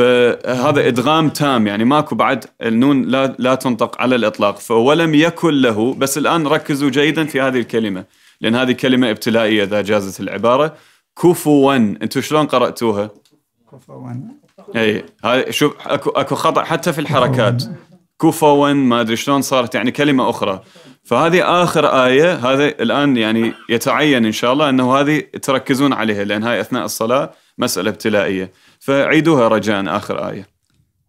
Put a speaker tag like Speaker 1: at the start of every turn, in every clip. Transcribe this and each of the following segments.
Speaker 1: فهذا ادغام تام يعني ماكو بعد النون لا لا تنطق على الاطلاق فولم يكن له بس الان ركزوا جيدا في هذه الكلمه لان هذه كلمه ابتلائيه اذا جازت العباره كفوا انتم شلون قراتوها؟ كفوا اي شوف اكو اكو خطا حتى في الحركات كفوا ما ادري شلون صارت يعني كلمه اخرى فهذه اخر ايه هذا الان يعني يتعين ان شاء الله انه هذه تركزون عليها لان هاي اثناء الصلاه مساله ابتلائيه فعيدوها رجاء آخر آية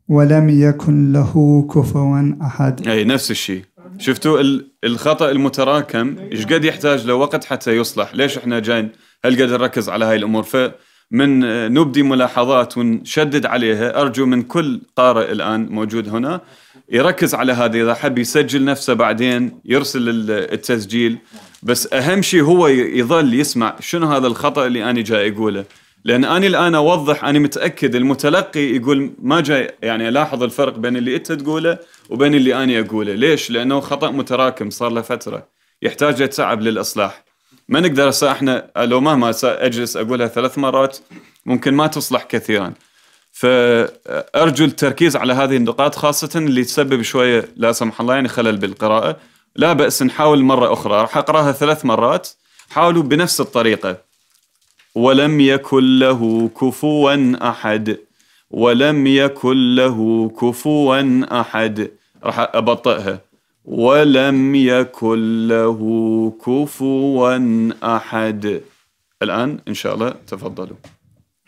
Speaker 2: ولم يكن له كفوا أحد
Speaker 1: أي نفس الشيء شفتوا الخطأ المتراكم إيش قد يحتاج له وقت حتى يصلح ليش إحنا جايين هل قد نركز على هاي الأمور فمن نبدي ملاحظات ونشدد عليها أرجو من كل قارئ الآن موجود هنا يركز على هذا إذا حب يسجل نفسه بعدين يرسل التسجيل بس أهم شيء هو يظل يسمع شنو هذا الخطأ اللي أنا جاي أقوله لان انا الان اوضح انا متاكد المتلقي يقول ما جاي يعني الاحظ الفرق بين اللي انت تقوله وبين اللي انا اقوله، ليش؟ لانه خطا متراكم صار له فتره يحتاج يتعب للاصلاح. ما نقدر هسه احنا لو مهما اجلس اقولها ثلاث مرات ممكن ما تصلح كثيرا. فارجو التركيز على هذه النقاط خاصه اللي تسبب شويه لا سمح الله يعني خلل بالقراءه، لا باس نحاول مره اخرى، راح اقراها ثلاث مرات، حاولوا بنفس الطريقه. ولم يكن له كفوا أحد ولم يكن له كفوا أحد راح أبطئها ولم يكن له كفوا أحد الآن إن شاء الله تفضلوا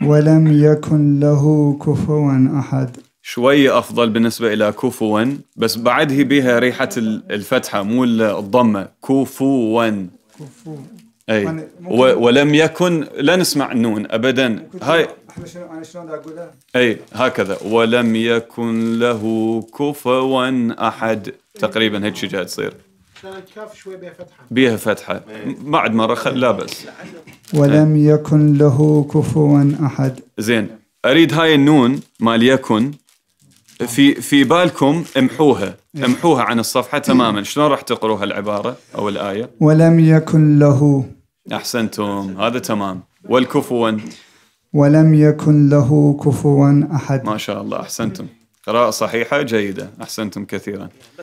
Speaker 2: ولم يكن له كفوا أحد
Speaker 1: شوي أفضل بالنسبة إلى كفوا بس بعد هي بها ريحة الفتحة مو الضمة كفوا كفوا اي يعني ولم يكن لا نسمع النون ابدا هاي
Speaker 2: احنا شنو انا شلون اقولها؟
Speaker 1: اي هكذا ولم يكن له كفوا احد إيه. تقريبا هيك شيء قاعد تصير الكاف شوي بها فتحه بها فتحه إيه. بعد مره خل... لا بس
Speaker 2: ولم إيه. يكن له كفوا احد
Speaker 1: زين اريد هاي النون مال يكن في في بالكم امحوها امحوها عن الصفحه تماما شلون راح تقروا هالعباره او الايه
Speaker 2: ولم يكن له
Speaker 1: احسنتم هذا تمام والكفوا
Speaker 2: ولم يكن له كفوا احد
Speaker 1: ما شاء الله احسنتم قراءه صحيحه جيده احسنتم كثيرا